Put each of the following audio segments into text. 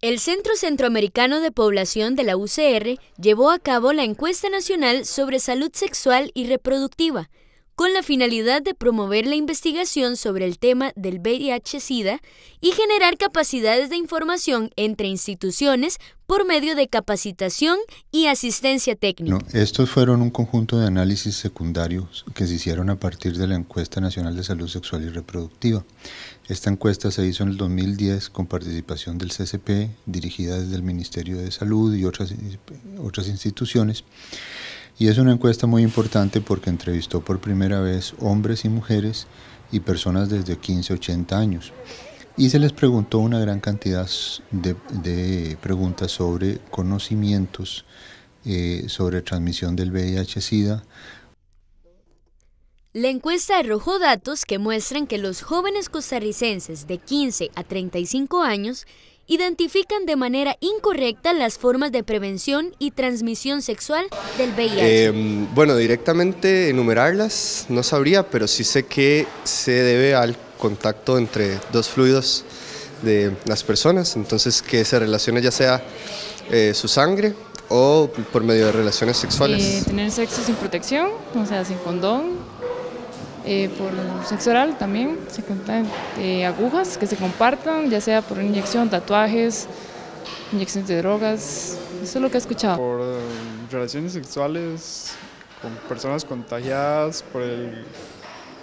El Centro Centroamericano de Población de la UCR llevó a cabo la encuesta nacional sobre salud sexual y reproductiva, con la finalidad de promover la investigación sobre el tema del VIH-Sida y generar capacidades de información entre instituciones por medio de capacitación y asistencia técnica. No, estos fueron un conjunto de análisis secundarios que se hicieron a partir de la encuesta nacional de salud sexual y reproductiva. Esta encuesta se hizo en el 2010 con participación del CCP, dirigida desde el Ministerio de Salud y otras, otras instituciones. Y es una encuesta muy importante porque entrevistó por primera vez hombres y mujeres y personas desde 15 a 80 años. Y se les preguntó una gran cantidad de, preguntas sobre conocimientos eh, sobre transmisión del VIH-Sida, la encuesta arrojó datos que muestran que los jóvenes costarricenses de 15 a 35 años identifican de manera incorrecta las formas de prevención y transmisión sexual del VIH? Em, bueno, directamente enumerarlas no sabría, pero sí sé que se debe al contacto entre dos fluidos de las personas, entonces que se relacione ya sea eh, su sangre o por medio de relaciones sexuales. Eh, tener sexo sin protección, o sea, sin condón, eh, por sexo oral también, se cuentan eh, agujas que se compartan, ya sea por inyección, tatuajes, inyecciones de drogas, eso es lo que he escuchado. Por eh, relaciones sexuales con personas contagiadas, por el,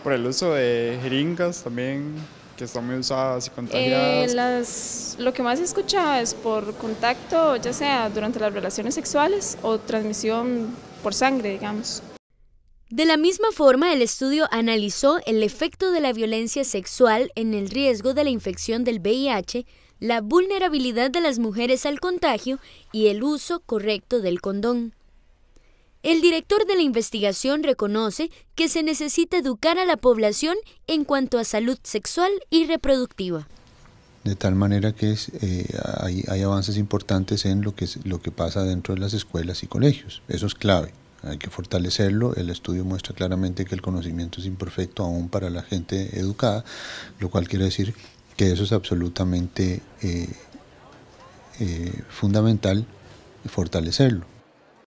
por el uso de jeringas también, que están muy usadas y contagiadas? lo que más he escuchado es por contacto, ya sea durante las relaciones sexuales o transmisión por sangre, digamos. De la misma forma, el estudio analizó el efecto de la violencia sexual en el riesgo de la infección del VIH, la vulnerabilidad de las mujeres al contagio y el uso correcto del condón. El director de la investigación reconoce que se necesita educar a la población en cuanto a salud sexual y reproductiva. De tal manera que eh, hay, avances importantes en lo que pasa dentro de las escuelas y colegios. Eso es clave hay que fortalecerlo. El estudio muestra claramente que el conocimiento es imperfecto aún para la gente educada, lo cual quiere decir que eso es absolutamente eh, eh, fundamental fortalecerlo.